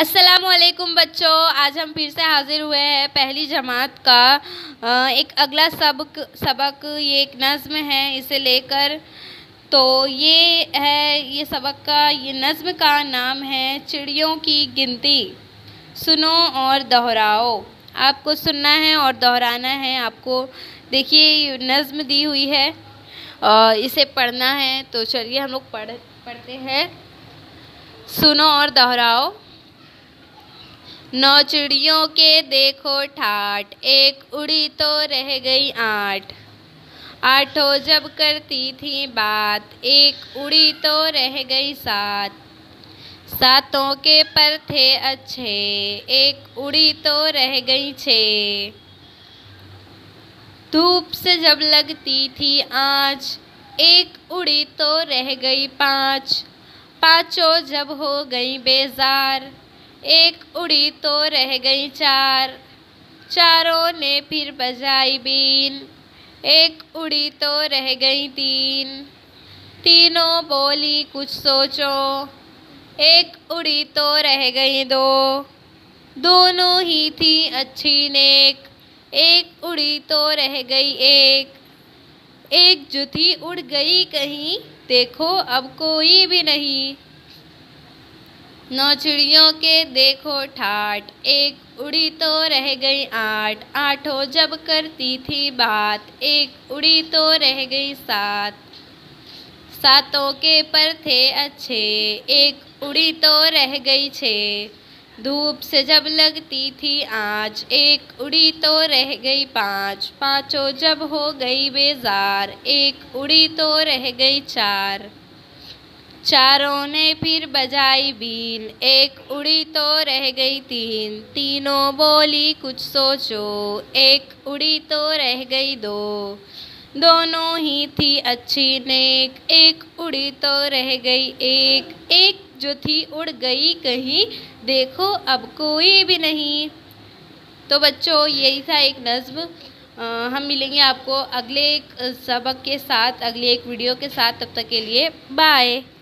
असलकुम बच्चों आज हम फिर से हाज़िर हुए हैं पहली जमात का एक अगला सबक सबक ये एक नज़म है इसे लेकर तो ये है ये सबक का ये नज़म का नाम है चिड़ियों की गिनती सुनो और दोहराओ आपको सुनना है और दोहराना है आपको देखिए नज़म दी हुई है और इसे पढ़ना है तो चलिए हम लोग पढ़ पढ़ते हैं सुनो और दोहराओ नौ चिड़ियों के देखो ठाट एक उड़ी तो रह गई आठ आठों जब करती थी बात एक उड़ी तो रह गई सात सातों के पर थे अच्छे एक उड़ी तो रह गई छे धूप से जब लगती थी आँच एक उड़ी तो रह गई पाँच पाँचों जब हो गई बेजार एक उड़ी तो रह गई चार चारों ने फिर बजाई बीन एक उड़ी तो रह गई तीन तीनों बोली कुछ सोचो एक उड़ी तो रह गई दो दोनों ही थी अच्छी नेक एक उड़ी तो रह गई एक एक जुथी उड़ गई कहीं देखो अब कोई भी नहीं नौ चिड़ियों के देखो ठाट एक उड़ी तो रह गई आठ आठों जब करती थी बात एक उड़ी तो रह गई सात सातों के पर थे अच्छे एक उड़ी तो रह गई छः धूप से जब लगती थी आँच एक उड़ी तो रह गई पाँच पाँचों जब हो गई बेजार एक उड़ी तो रह गई चार चारों ने फिर बजाई बीन एक उड़ी तो रह गई तीन तीनों बोली कुछ सोचो एक उड़ी तो रह गई दो दोनों ही थी अच्छी नेक एक उड़ी तो रह गई एक एक जो थी उड़ गई कहीं देखो अब कोई भी नहीं तो बच्चों यही था एक नज़म हम मिलेंगे आपको अगले एक सबक के साथ अगले एक वीडियो के साथ तब तक के लिए बाय